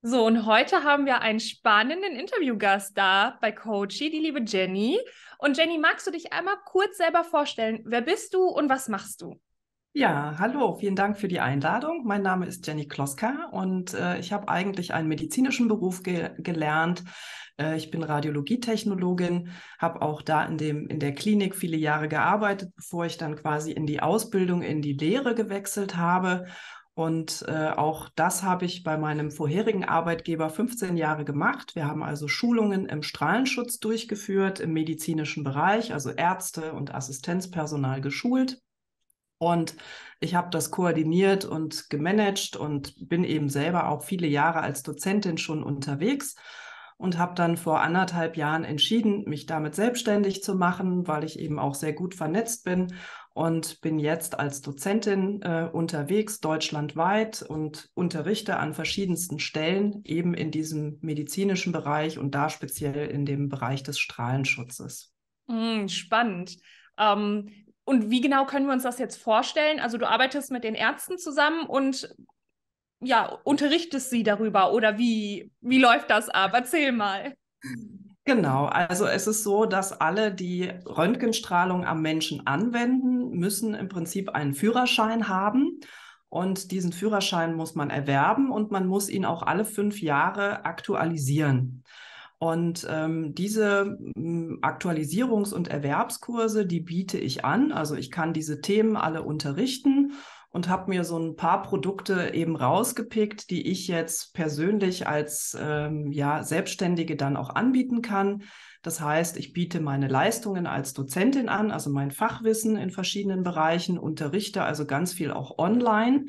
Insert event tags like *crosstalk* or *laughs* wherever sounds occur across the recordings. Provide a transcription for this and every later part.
So, und heute haben wir einen spannenden Interviewgast da bei Coachy, die liebe Jenny. Und Jenny, magst du dich einmal kurz selber vorstellen? Wer bist du und was machst du? Ja, hallo, vielen Dank für die Einladung. Mein Name ist Jenny Kloska und äh, ich habe eigentlich einen medizinischen Beruf ge gelernt. Äh, ich bin Radiologietechnologin, habe auch da in, dem, in der Klinik viele Jahre gearbeitet, bevor ich dann quasi in die Ausbildung, in die Lehre gewechselt habe und äh, auch das habe ich bei meinem vorherigen Arbeitgeber 15 Jahre gemacht. Wir haben also Schulungen im Strahlenschutz durchgeführt, im medizinischen Bereich, also Ärzte und Assistenzpersonal geschult. Und ich habe das koordiniert und gemanagt und bin eben selber auch viele Jahre als Dozentin schon unterwegs und habe dann vor anderthalb Jahren entschieden, mich damit selbstständig zu machen, weil ich eben auch sehr gut vernetzt bin und bin jetzt als Dozentin äh, unterwegs deutschlandweit und unterrichte an verschiedensten Stellen eben in diesem medizinischen Bereich und da speziell in dem Bereich des Strahlenschutzes. Mm, spannend. Ähm, und wie genau können wir uns das jetzt vorstellen? Also du arbeitest mit den Ärzten zusammen und ja, unterrichtest sie darüber oder wie, wie läuft das ab? Erzähl mal. *laughs* Genau, also es ist so, dass alle, die Röntgenstrahlung am Menschen anwenden, müssen im Prinzip einen Führerschein haben. Und diesen Führerschein muss man erwerben und man muss ihn auch alle fünf Jahre aktualisieren. Und ähm, diese mm, Aktualisierungs- und Erwerbskurse, die biete ich an. Also ich kann diese Themen alle unterrichten und habe mir so ein paar Produkte eben rausgepickt, die ich jetzt persönlich als ähm, ja, Selbstständige dann auch anbieten kann. Das heißt, ich biete meine Leistungen als Dozentin an, also mein Fachwissen in verschiedenen Bereichen, unterrichte also ganz viel auch online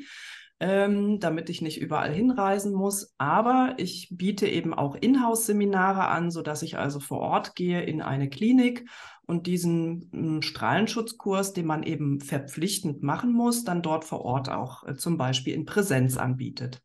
ähm, damit ich nicht überall hinreisen muss. Aber ich biete eben auch Inhouse-Seminare an, sodass ich also vor Ort gehe in eine Klinik und diesen äh, Strahlenschutzkurs, den man eben verpflichtend machen muss, dann dort vor Ort auch äh, zum Beispiel in Präsenz anbietet.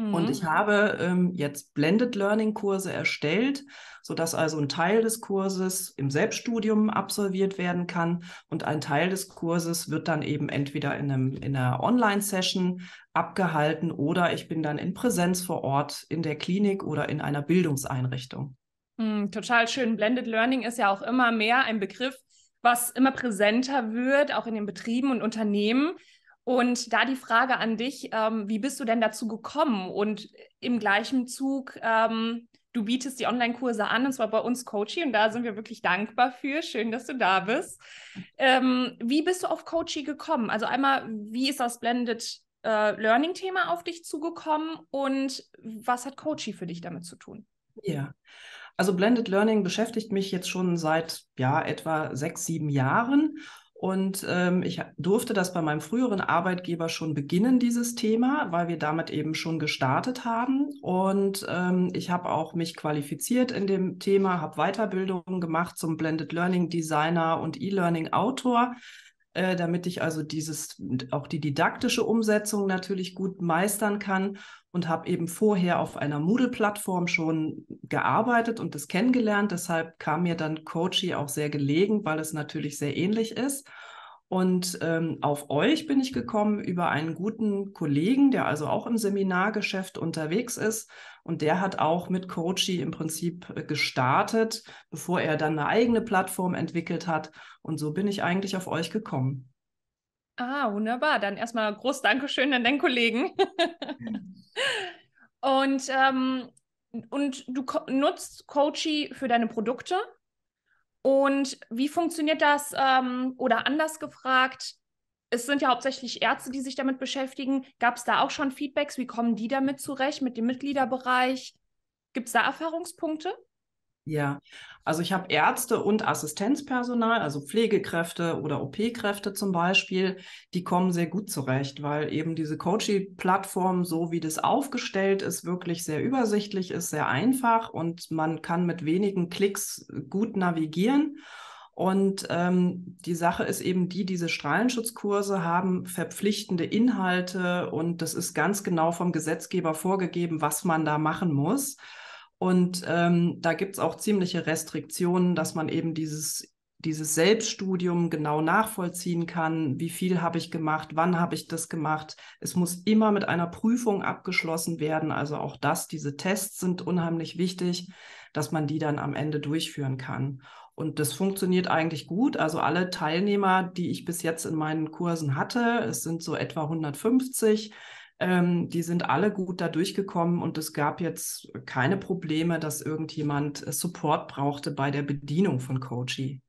Mhm. Und ich habe ähm, jetzt Blended Learning Kurse erstellt, sodass also ein Teil des Kurses im Selbststudium absolviert werden kann und ein Teil des Kurses wird dann eben entweder in, einem, in einer Online-Session abgehalten oder ich bin dann in Präsenz vor Ort in der Klinik oder in einer Bildungseinrichtung. Mhm, total schön. Blended Learning ist ja auch immer mehr ein Begriff, was immer präsenter wird, auch in den Betrieben und Unternehmen. Und da die Frage an dich, ähm, wie bist du denn dazu gekommen? Und im gleichen Zug, ähm, du bietest die Online-Kurse an, und zwar bei uns Coachy, und da sind wir wirklich dankbar für. Schön, dass du da bist. Ähm, wie bist du auf Coachy gekommen? Also einmal, wie ist das Blended äh, Learning-Thema auf dich zugekommen und was hat Coachy für dich damit zu tun? Ja. Also Blended Learning beschäftigt mich jetzt schon seit ja etwa sechs, sieben Jahren und ähm, ich durfte das bei meinem früheren Arbeitgeber schon beginnen, dieses Thema, weil wir damit eben schon gestartet haben. Und ähm, ich habe auch mich qualifiziert in dem Thema, habe Weiterbildungen gemacht zum Blended Learning Designer und E-Learning Autor äh, damit ich also dieses, auch die didaktische Umsetzung natürlich gut meistern kann und habe eben vorher auf einer Moodle-Plattform schon gearbeitet und das kennengelernt. Deshalb kam mir dann Coachy auch sehr gelegen, weil es natürlich sehr ähnlich ist. Und ähm, auf euch bin ich gekommen über einen guten Kollegen, der also auch im Seminargeschäft unterwegs ist. Und der hat auch mit Coachy im Prinzip äh, gestartet, bevor er dann eine eigene Plattform entwickelt hat. Und so bin ich eigentlich auf euch gekommen. Ah, wunderbar. Dann erstmal groß Dankeschön an deinen Kollegen. *laughs* und, ähm, und du co nutzt Coachy für deine Produkte? Und wie funktioniert das? Ähm, oder anders gefragt, es sind ja hauptsächlich Ärzte, die sich damit beschäftigen. Gab es da auch schon Feedbacks? Wie kommen die damit zurecht mit dem Mitgliederbereich? Gibt es da Erfahrungspunkte? Ja, also ich habe Ärzte und Assistenzpersonal, also Pflegekräfte oder OP-Kräfte zum Beispiel, die kommen sehr gut zurecht, weil eben diese Coaching-Plattform, so wie das aufgestellt ist, wirklich sehr übersichtlich ist, sehr einfach und man kann mit wenigen Klicks äh, gut navigieren. Und ähm, die Sache ist eben die, diese Strahlenschutzkurse haben verpflichtende Inhalte und das ist ganz genau vom Gesetzgeber vorgegeben, was man da machen muss. Und ähm, da gibt es auch ziemliche Restriktionen, dass man eben dieses, dieses Selbststudium genau nachvollziehen kann. Wie viel habe ich gemacht? Wann habe ich das gemacht? Es muss immer mit einer Prüfung abgeschlossen werden. Also auch das, diese Tests sind unheimlich wichtig, dass man die dann am Ende durchführen kann. Und das funktioniert eigentlich gut. Also alle Teilnehmer, die ich bis jetzt in meinen Kursen hatte, es sind so etwa 150, ähm, die sind alle gut da durchgekommen und es gab jetzt keine Probleme, dass irgendjemand äh, Support brauchte bei der Bedienung von Coachy.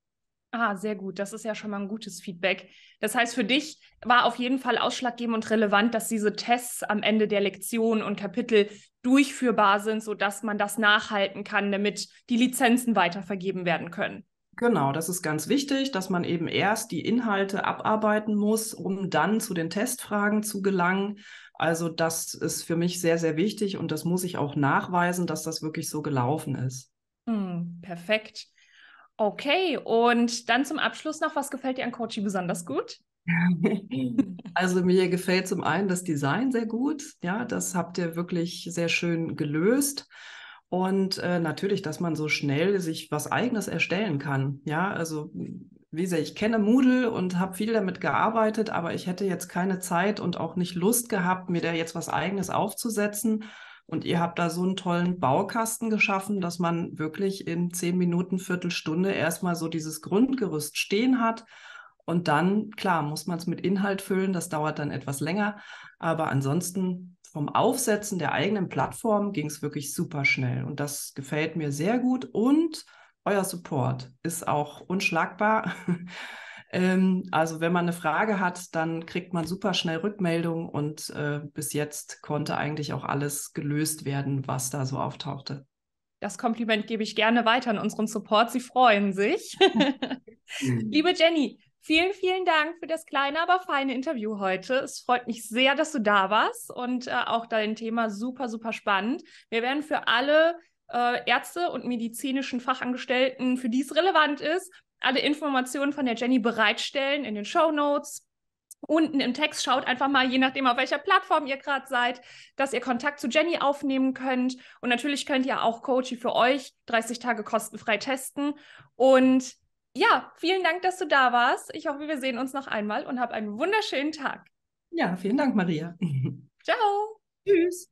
Ah, sehr gut. Das ist ja schon mal ein gutes Feedback. Das heißt, für dich war auf jeden Fall ausschlaggebend und relevant, dass diese Tests am Ende der Lektionen und Kapitel durchführbar sind, sodass man das nachhalten kann, damit die Lizenzen weitervergeben werden können. Genau, das ist ganz wichtig, dass man eben erst die Inhalte abarbeiten muss, um dann zu den Testfragen zu gelangen. Also das ist für mich sehr, sehr wichtig und das muss ich auch nachweisen, dass das wirklich so gelaufen ist. Hm, perfekt. Okay, und dann zum Abschluss noch, was gefällt dir an Coachy besonders gut? *laughs* Also mir gefällt zum einen das Design sehr gut. Ja, das habt ihr wirklich sehr schön gelöst. Und äh, natürlich, dass man so schnell sich was Eigenes erstellen kann. Ja, also wie gesagt, ich kenne Moodle und habe viel damit gearbeitet, aber ich hätte jetzt keine Zeit und auch nicht Lust gehabt, mir da jetzt was eigenes aufzusetzen. Und ihr habt da so einen tollen Baukasten geschaffen, dass man wirklich in zehn Minuten, Viertelstunde erstmal so dieses Grundgerüst stehen hat. Und dann, klar, muss man es mit Inhalt füllen, das dauert dann etwas länger. Aber ansonsten vom Aufsetzen der eigenen Plattform ging es wirklich super schnell. Und das gefällt mir sehr gut. Und euer Support ist auch unschlagbar. *laughs* ähm, also wenn man eine Frage hat, dann kriegt man super schnell Rückmeldung und äh, bis jetzt konnte eigentlich auch alles gelöst werden, was da so auftauchte. Das Kompliment gebe ich gerne weiter an unseren Support. Sie freuen sich. *laughs* Liebe Jenny, Vielen, vielen Dank für das kleine, aber feine Interview heute. Es freut mich sehr, dass du da warst und äh, auch dein Thema super, super spannend. Wir werden für alle, äh, Ärzte und medizinischen Fachangestellten, für die es relevant ist, alle Informationen von der Jenny bereitstellen in den Show Notes. Unten im Text schaut einfach mal, je nachdem, auf welcher Plattform ihr gerade seid, dass ihr Kontakt zu Jenny aufnehmen könnt. Und natürlich könnt ihr auch Coachy für euch 30 Tage kostenfrei testen. Und ja, vielen Dank, dass du da warst. Ich hoffe, wir sehen uns noch einmal und hab einen wunderschönen Tag. Ja, vielen Dank, Maria. Ciao. Tschüss.